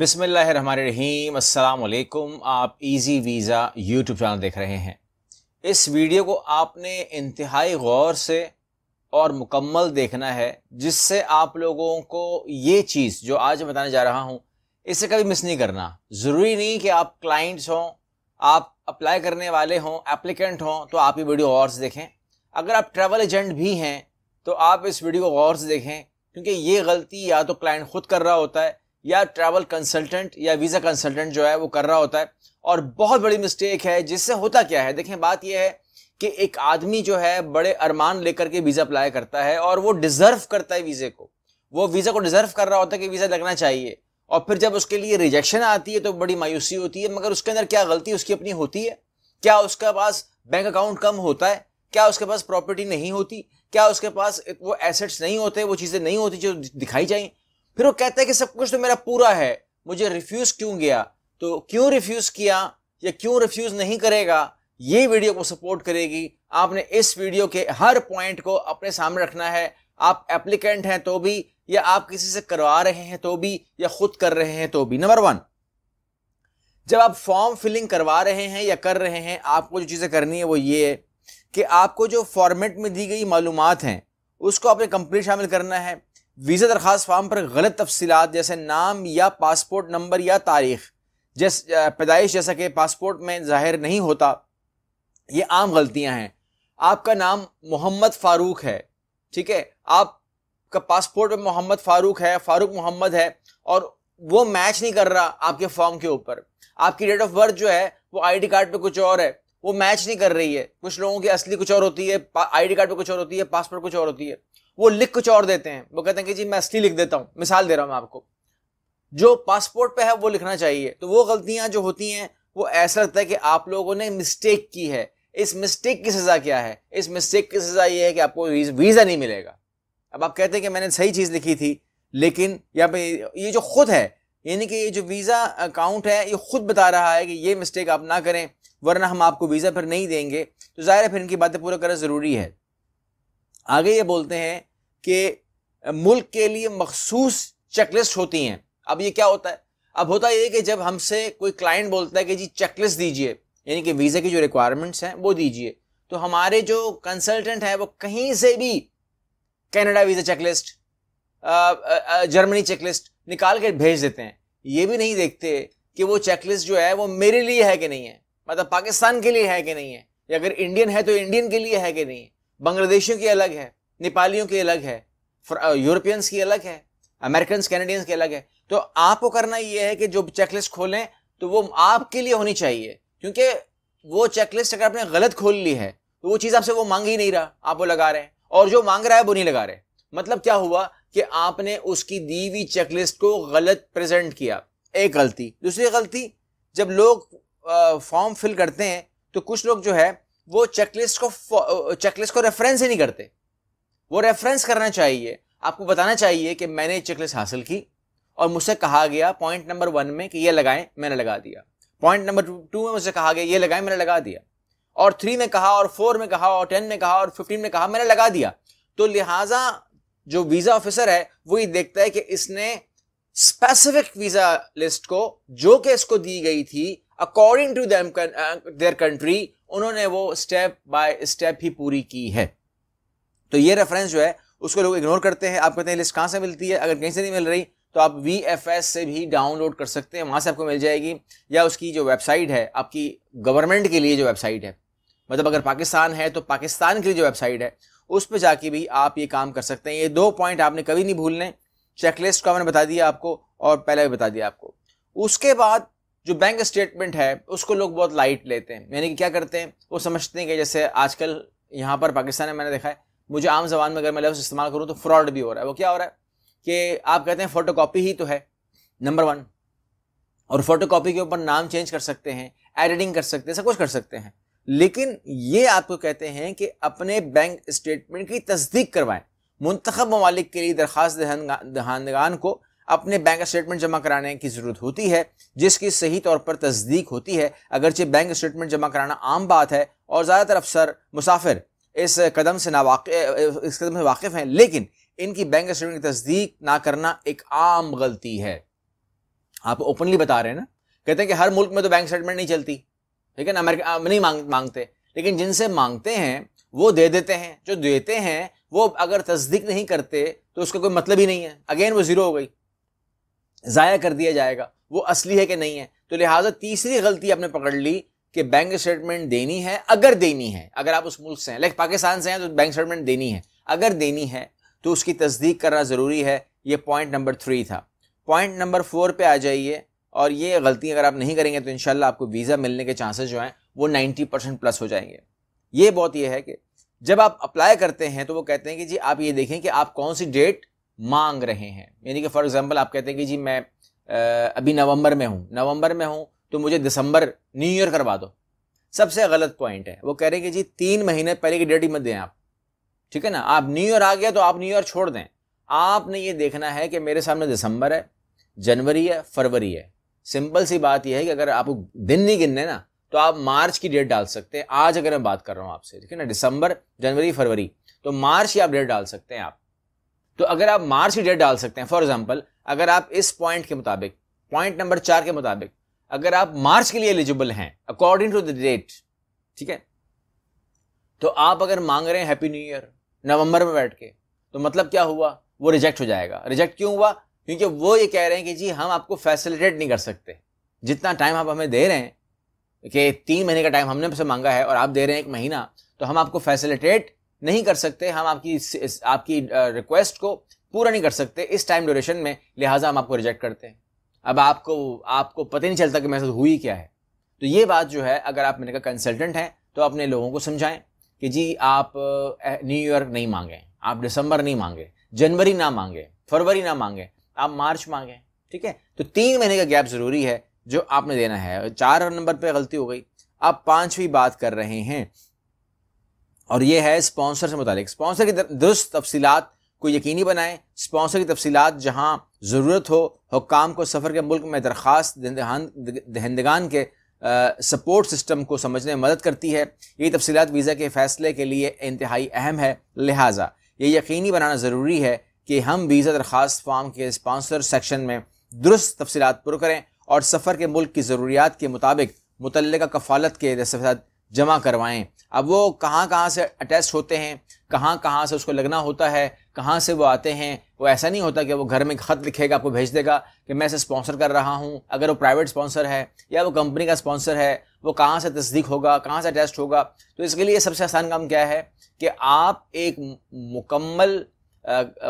बिसमीम अल्लाम आप इजी वीज़ा यूट्यूब चैनल देख रहे हैं इस वीडियो को आपने इंतहाई गौर से और मुकम्मल देखना है जिससे आप लोगों को ये चीज़ जो आज मैं बताने जा रहा हूँ इसे कभी मिस नहीं करना ज़रूरी नहीं कि आप क्लाइंट्स हों आप अप्लाई करने वाले हों एप्लीकेंट हों तो आप ये वीडियो गौर से देखें अगर आप ट्रैवल एजेंट भी हैं तो आप इस वीडियो को गौर से देखें क्योंकि ये गलती या तो क्लाइंट ख़ुद कर रहा होता है या ट्रैवल कंसल्टेंट या वीज़ा कंसल्टेंट जो है वो कर रहा होता है और बहुत बड़ी मिस्टेक है जिससे होता क्या है देखें बात यह है कि एक आदमी जो है बड़े अरमान लेकर के वीज़ा अप्लाई करता है और वो डिज़र्व करता है वीज़े को वो वीज़ा को डिज़र्व कर रहा होता है कि वीज़ा लगना चाहिए और फिर जब उसके लिए रिजेक्शन आती है तो बड़ी मायूसी होती है मगर उसके अंदर क्या गलती उसकी अपनी होती है क्या उसके पास बैंक अकाउंट कम होता है क्या उसके पास प्रॉपर्टी नहीं होती क्या उसके पास वो एसेट्स नहीं होते वो चीज़ें नहीं होती जो दिखाई जाएं फिर वो कहता है कि सब कुछ तो मेरा पूरा है मुझे रिफ्यूज क्यों गया तो क्यों रिफ्यूज किया या क्यों रिफ्यूज नहीं करेगा ये वीडियो को सपोर्ट करेगी आपने इस वीडियो के हर पॉइंट को अपने सामने रखना है आप एप्लीकेंट हैं तो भी या आप किसी से करवा रहे हैं तो भी या खुद कर रहे हैं तो भी नंबर वन जब आप फॉर्म फिलिंग करवा रहे हैं या कर रहे हैं आपको जो चीज़ें करनी है वो ये है कि आपको जो फॉर्मेट में दी गई मालूम हैं उसको आपने कंप्लीट शामिल करना है वीज़ा दरख्वास्त फार्म पर गलत तफसीत जैसे नाम या पासपोर्ट नंबर या तारीख जैस पैदाइश जैसा कि पासपोर्ट में ज़ाहिर नहीं होता ये आम गलतियां हैं आपका नाम मोहम्मद फ़ारूक है ठीक है आपका पासपोर्ट में मोहम्मद फ़ारूक है फ़ारूक मोहम्मद है और वो मैच नहीं कर रहा आपके फॉर्म के ऊपर आपकी डेट ऑफ बर्थ जो है वो आईडी कार्ड पे कुछ और है वो मैच नहीं कर रही है कुछ लोगों की असली कुछ और होती है आईडी कार्ड पे कुछ और होती है पासपोर्ट कुछ और होती है वो लिख कुछ और देते हैं वो कहते हैं कि जी मैं असली लिख देता हूँ मिसाल दे रहा हूँ मैं आपको जो पासपोर्ट पे है वो लिखना चाहिए तो वो गलतियां जो होती हैं वो ऐसा लगता है कि आप लोगों ने मिस्टेक की है इस मिस्टेक की सज़ा क्या है इस मिस्टेक की सज़ा ये है कि आपको वीज़ा नहीं मिलेगा अब आप कहते हैं कि मैंने सही चीज़ लिखी थी लेकिन या ये जो खुद है यानी कि ये जो वीज़ा अकाउंट है ये खुद बता रहा है कि ये मिस्टेक आप ना करें वरना हम आपको वीज़ा फिर नहीं देंगे तो ज़ाहिर है फिर इनकी बातें पूरा करना ज़रूरी है आगे ये बोलते हैं कि मुल्क के लिए मखसूस चेकलिस्ट होती हैं अब ये क्या होता है अब होता ये कि जब हमसे कोई क्लाइंट बोलता है कि जी चेकलिस्ट दीजिए यानी कि वीज़ा की जो रिक्वायरमेंट्स हैं वो दीजिए तो हमारे जो कंसल्टेंट हैं वो कहीं से भी Canada visa checklist Germany checklist निकाल के भेज देते हैं ये भी नहीं देखते कि वो चेकलिस्ट जो है वो मेरे लिए है कि नहीं है मतलब पाकिस्तान के लिए है कि नहीं है या अगर इंडियन है तो इंडियन के लिए है कि नहीं है बांग्लादेशियों की अलग है नेपालियों की अलग है यूरोपियंस की अलग है अमेरिकन कैनेडियंस की अलग है तो आपको करना यह है कि जो चेकलिस्ट खोलें तो वो आपके लिए होनी चाहिए क्योंकि वो चेकलिस्ट अगर आपने गलत खोल ली है तो वो चीज़ आपसे वो मांग ही नहीं रहा आप वो लगा रहे हैं और जो मांग रहा है वो नहीं लगा रहे मतलब क्या हुआ कि आपने उसकी दी हुई चेकलिस्ट को गलत प्रेजेंट किया एक गलती दूसरी गलती जब लोग फॉर्म फिल करते हैं तो कुछ लोग जो है वो चेकलिस्ट को चेकलिस्ट को रेफरेंस ही नहीं करते वो रेफरेंस करना चाहिए आपको बताना चाहिए कि मैंने चेकलिस्ट हासिल की और मुझसे कहा गया पॉइंट नंबर वन में कि ये लगाएं मैंने लगा दिया पॉइंट नंबर टू में मुझसे कहा गया ये लगाएं मैंने लगा दिया और थ्री में कहा और फोर में कहा और टेन में कहा और फिफ्टीन में कहा मैंने लगा दिया तो लिहाजा जो वीज़ा ऑफिसर है वो ये देखता है कि इसने स्पेसिफिक वीज़ा लिस्ट को जो कि इसको दी गई थी अकॉर्डिंग टू देयर कंट्री उन्होंने वो स्टेप बाय स्टेप ही पूरी की है तो ये रेफरेंस जो है उसको लोग इग्नोर करते हैं आप कहते हैं लिस्ट कहाँ से मिलती है अगर कहीं से नहीं मिल रही तो आप वी एफ एस से भी डाउनलोड कर सकते हैं वहाँ से आपको मिल जाएगी या उसकी जो वेबसाइट है आपकी गवर्नमेंट के लिए जो वेबसाइट है मतलब अगर पाकिस्तान है तो पाकिस्तान के लिए जो वेबसाइट है उस पर जाके भी आप ये काम कर सकते हैं ये दो पॉइंट आपने कभी नहीं भूलने चेकलिस्ट का मैंने बता दिया आपको और पहले भी बता दिया आपको उसके बाद जो बैंक स्टेटमेंट है उसको लोग बहुत लाइट लेते हैं यानी कि क्या करते हैं वो समझते हैं कि जैसे आजकल यहाँ पर पाकिस्तान में मैंने देखा है मुझे आम जबान में अगर मैं लफ्ज़ इस्तेमाल करूँ तो फ्रॉड भी हो रहा है वो क्या हो रहा है कि आप कहते हैं फ़ोटो कापी ही तो है नंबर वन और फ़ोटो कापी के ऊपर नाम चेंज कर सकते हैं एडिटिंग कर सकते हैं सब कुछ कर सकते हैं लेकिन ये आपको कहते हैं कि अपने बैंक स्टेटमेंट की तस्दीक करवाएं मुंतब ममालिक के लिए दरख्वास्त दहानगान को अपने बैंक स्टेटमेंट जमा कराने की ज़रूरत होती है जिसकी सही तौर पर तस्दीक होती है अगरचे बैंक स्टेटमेंट जमा कराना आम बात है और ज़्यादातर अफसर मुसाफिर इस कदम से ना वाक़ इस कदम से वाकिफ़ हैं लेकिन इनकी बैंक स्टेटमेंट की तस्दीक ना करना एक आम गलती है आप ओपनली बता रहे हैं ना कहते हैं कि हर मुल्क में तो बैंक स्टेटमेंट नहीं चलती ठीक है ना अमेरिका नहीं मांग मांगते लेकिन जिनसे मांगते हैं वो दे देते हैं जो देते हैं वो अगर तस्दीक नहीं करते तो उसका कोई मतलब ही नहीं है अगेन वो ज़ीरो हो गई ज़ाया कर दिया जाएगा वो असली है कि नहीं है तो लिहाजा तीसरी गलती आपने पकड़ ली कि बैंक स्टेटमेंट देनी है अगर देनी है अगर आप उस मुल्क से हैं लाइक पाकिस्तान से हैं तो बैंक स्टेटमेंट देनी है अगर देनी है तो उसकी तस्दीक करना ज़रूरी है ये पॉइंट नंबर थ्री था पॉइंट नंबर फोर पे आ जाइए और ये गलती अगर आप नहीं करेंगे तो इन आपको वीज़ा मिलने के चांसेस जो हैं वो नाइन्टी परसेंट प्लस हो जाएंगे ये बहुत ये है कि जब आप अप्लाई करते हैं तो वो कहते हैं कि जी आप ये देखें कि आप कौन सी डेट मांग रहे हैं यानी कि फॉर एग्ज़ाम्पल आप कहते हैं कि जी मैं अभी नवंबर में हूँ नवंबर में हूँ तो मुझे दिसंबर न्यू ईयर करवा दो सबसे गलत पॉइंट है वो कह रहे हैं कि जी तीन महीने पहले की डेट ही मत दें आप ठीक है ना आप न्यू ईयर आ गया तो आप न्यू ईयर छोड़ दें आपने ये देखना है कि मेरे सामने दिसंबर है जनवरी है फरवरी है सिंपल सी बात यह है कि अगर आप दिन नहीं गिनने ना तो आप मार्च की डेट डाल सकते हैं आज अगर मैं बात कर रहा हूँ आपसे ठीक है ना दिसंबर जनवरी फरवरी तो मार्च ही आप डेट डाल सकते हैं आप तो अगर आप मार्च की डेट डाल सकते हैं फॉर एग्जाम्पल अगर आप इस पॉइंट के मुताबिक पॉइंट नंबर चार के मुताबिक अगर आप मार्च के लिए एलिजिबल हैं अकॉर्डिंग टू द डेट ठीक है तो आप अगर मांग रहे हैं हैप्पी न्यू ईयर नवंबर में बैठ के तो मतलब क्या हुआ वो रिजेक्ट हो जाएगा रिजेक्ट क्यों हुआ क्योंकि वो ये कह रहे हैं कि जी हम आपको फैसिलिटेट नहीं कर सकते जितना टाइम आप हमें दे रहे हैं कि तीन महीने का टाइम हमने आपसे मांगा है और आप दे रहे हैं एक महीना तो हम आपको फैसिलिटेट नहीं कर सकते हम आपकी आपकी रिक्वेस्ट को पूरा नहीं कर सकते इस टाइम ड्यूरेशन में लिहाजा हम आपको रिजेक्ट करते हैं अब आपको आपको पता नहीं चलता कि मेरे साथ हुई क्या है तो ये बात जो है अगर आप मेरे का कंसल्टेंट हैं तो अपने लोगों को समझाएं कि जी आप न्यू ईयर नहीं मांगे आप दिसंबर नहीं मांगे जनवरी ना मांगे फरवरी ना मांगे आप मार्च मांगे ठीक है तो तीन महीने का गैप ज़रूरी है जो आपने देना है चार नंबर पर गलती हो गई आप पांचवी बात कर रहे हैं और ये है स्पॉन्सर से मुतालिक स्पॉन्सर की दुरुस्त तफसीत को यकीनी बनाएं स्पॉन्सर की तफसीत जहाँ ज़रूरत हो हुकाम को सफ़र के मुल्क में दरख्वास्त दहंदगान के सपोर्ट सिस्टम को समझने में मदद करती है ये तफसीत वीज़ा के फ़ैसले के लिए इंतहाई अहम है लिहाजा ये यकीनी बनाना ज़रूरी है कि हम वीज़ा दरख्वास्त फॉर्म के स्पॉन्सर सेक्शन में दुरुस्त तफसीत पुर करें और सफ़र के मुल्क की ज़रूरियात के मुताबिक मुतल कफ़ालत के जमा करवाएं अब वो कहाँ कहाँ से अटेस्ट होते हैं कहाँ कहाँ से उसको लगना होता है कहाँ से वो आते हैं वो ऐसा नहीं होता कि वो घर में ख़त लिखेगा आपको भेज देगा कि मैं इसे स्पॉन्सर कर रहा हूँ अगर वो प्राइवेट स्पॉन्सर है या वो कंपनी का स्पॉन्सर है वो कहाँ से तस्दीक होगा कहाँ से अटेस्ट होगा तो इसके लिए सबसे आसान काम क्या है कि आप एक मुकम्मल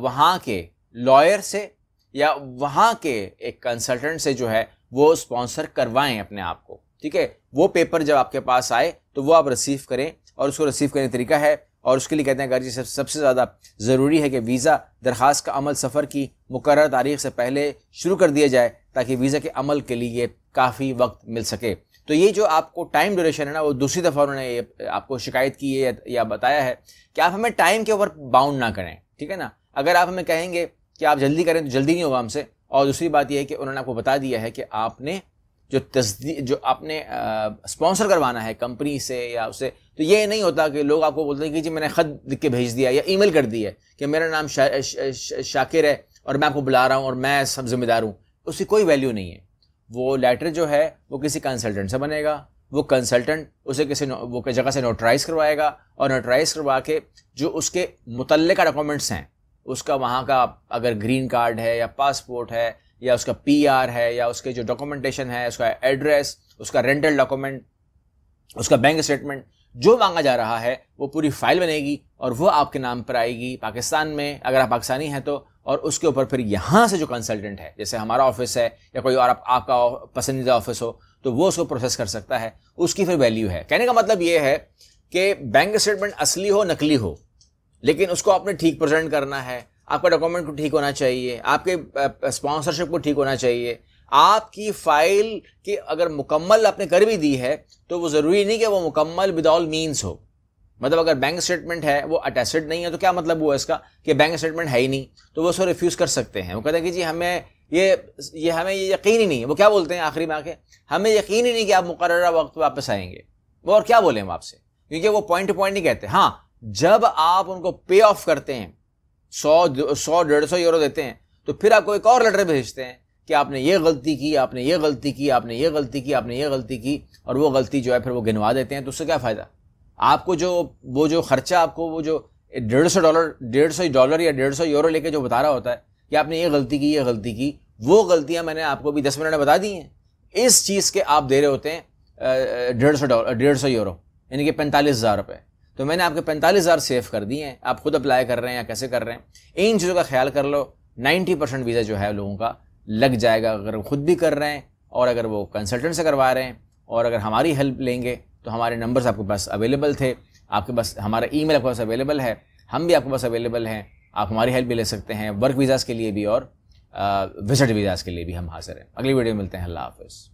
वहाँ के लॉयर से या वहाँ के एक कंसल्टेंट से जो है वो स्पॉन्सर करवाएं अपने आप को ठीक है वो पेपर जब आपके पास आए तो वो आप रिसीव करें और उसको रिसीव करने का तरीका है और उसके लिए कहते हैं गर्जी सब सबसे ज़्यादा ज़रूरी है कि वीज़ा दरख्वास्त का अमल सफ़र की मुकर तारीख से पहले शुरू कर दिया जाए ताकि वीज़ा के अमल के लिए काफ़ी वक्त मिल सके तो ये जो आपको टाइम ड्यूरेशन है ना वो दूसरी दफ़ा उन्होंने ये आपको शिकायत की है या बताया है कि आप हमें टाइम के ऊपर बाउंड ना करें ठीक है ना अगर आप हमें कहेंगे कि आप जल्दी करें तो जल्दी नहीं होगा हमसे और दूसरी बात यह है कि उन्होंने आपको बता दिया है कि आपने जो तस्दीक जो आपने स्पॉन्सर करवाना है कंपनी से या उसे तो ये नहीं होता कि लोग आपको बोलते हैं कि जी मैंने ख़त लिख के भेज दिया या ईमेल कर दी है कि मेरा नाम शा, शाकिर है और मैं आपको बुला रहा हूँ और मैं सब जिम्मेदार हूँ उसकी कोई वैल्यू नहीं है वो लेटर जो है वो किसी कंसल्टेंट से बनेगा वो कंसल्टेंट उसे किसी वो किस जगह से नोटराइज करवाएगा और नोटराइज करवा के जो उसके मुतल डॉक्यूमेंट्स हैं उसका वहाँ का अगर ग्रीन कार्ड है या पासपोर्ट है या उसका आर है या उसके जो डॉक्यूमेंटेशन है उसका एड्रेस उसका रेंटल डॉक्यूमेंट उसका बैंक स्टेटमेंट जो मांगा जा रहा है वो पूरी फाइल बनेगी और वो आपके नाम पर आएगी पाकिस्तान में अगर आप पाकिस्तानी हैं तो और उसके ऊपर फिर यहाँ से जो कंसल्टेंट है जैसे हमारा ऑफिस है या कोई और आप, आपका पसंदीदा ऑफिस हो तो वो उसको प्रोसेस कर सकता है उसकी फिर वैल्यू है कहने का मतलब ये है कि बैंक स्टेटमेंट असली हो नकली हो लेकिन उसको आपने ठीक प्रेजेंट करना है आपका डॉक्यूमेंट को ठीक होना चाहिए आपके स्पॉन्सरशिप को ठीक होना चाहिए आपकी फाइल की अगर मुकम्मल आपने कर भी दी है तो वो ज़रूरी नहीं कि वो मुकम्मल विद ऑल मीन्स हो मतलब अगर बैंक स्टेटमेंट है वो अटेस्टेड नहीं है तो क्या मतलब हुआ इसका कि बैंक स्टेटमेंट है ही नहीं तो वो उसको रिफ्यूज़ कर सकते हैं वो कहते हैं कि जी हमें ये ये हमें ये यकीन ही नहीं है वो क्या बोलते हैं आखिरी में आके हमें यकीन ही नहीं कि आप मुकर वक्त वापस आएंगे वो और क्या बोले हम आपसे क्योंकि वो पॉइंट टू पॉइंट नहीं कहते हाँ जब आप उनको पे ऑफ करते हैं सौ सौ डेढ़ सौ यूरो देते हैं तो फिर आपको एक और लेटर भेजते हैं कि आपने ये गलती की आपने ये गलती की आपने ये गलती की आपने ये गलती की और वो गलती जो है फिर वो गिनवा देते हैं तो उससे क्या फ़ायदा आपको जो वो जो खर्चा आपको वो जो डेढ़ सौ डॉलर डेढ़ सौ डॉलर या डेढ़ सौ यूरो लेके जो बता रहा होता है कि आपने ये गलती की ये गलती की वो गलतियाँ मैंने आपको अभी दस मिनट में बता दी हैं इस चीज़ के आप दे रहे होते हैं डेढ़ सौ डॉलर डेढ़ सौ यूरो यानी कि पैंतालीस हज़ार रुपये तो मैंने आपके पैंतालीस हज़ार सेव कर दिए हैं आप खुद अप्लाई कर रहे हैं या कैसे कर रहे हैं इन चीज़ों का ख्याल कर लो नाइन्टी परसेंट वीज़ा जो है लोगों का लग जाएगा अगर वो खुद भी कर रहे हैं और अगर वो कंसल्टेंट से करवा रहे हैं और अगर हमारी हेल्प लेंगे तो हमारे नंबर्स आपके पास अवेलेबल थे आपके पास हमारा ई आपके पास अवेलेबल है हम भी आपके पास अवेलेबल हैं आप हमारी हेल्प भी ले सकते हैं वर्क वीज़ाज़ के लिए भी और विजिट वीज़ाज़ के लिए भी हम हाजिर हैं अगली वीडियो में मिलते हैं अल्लाह हाफ़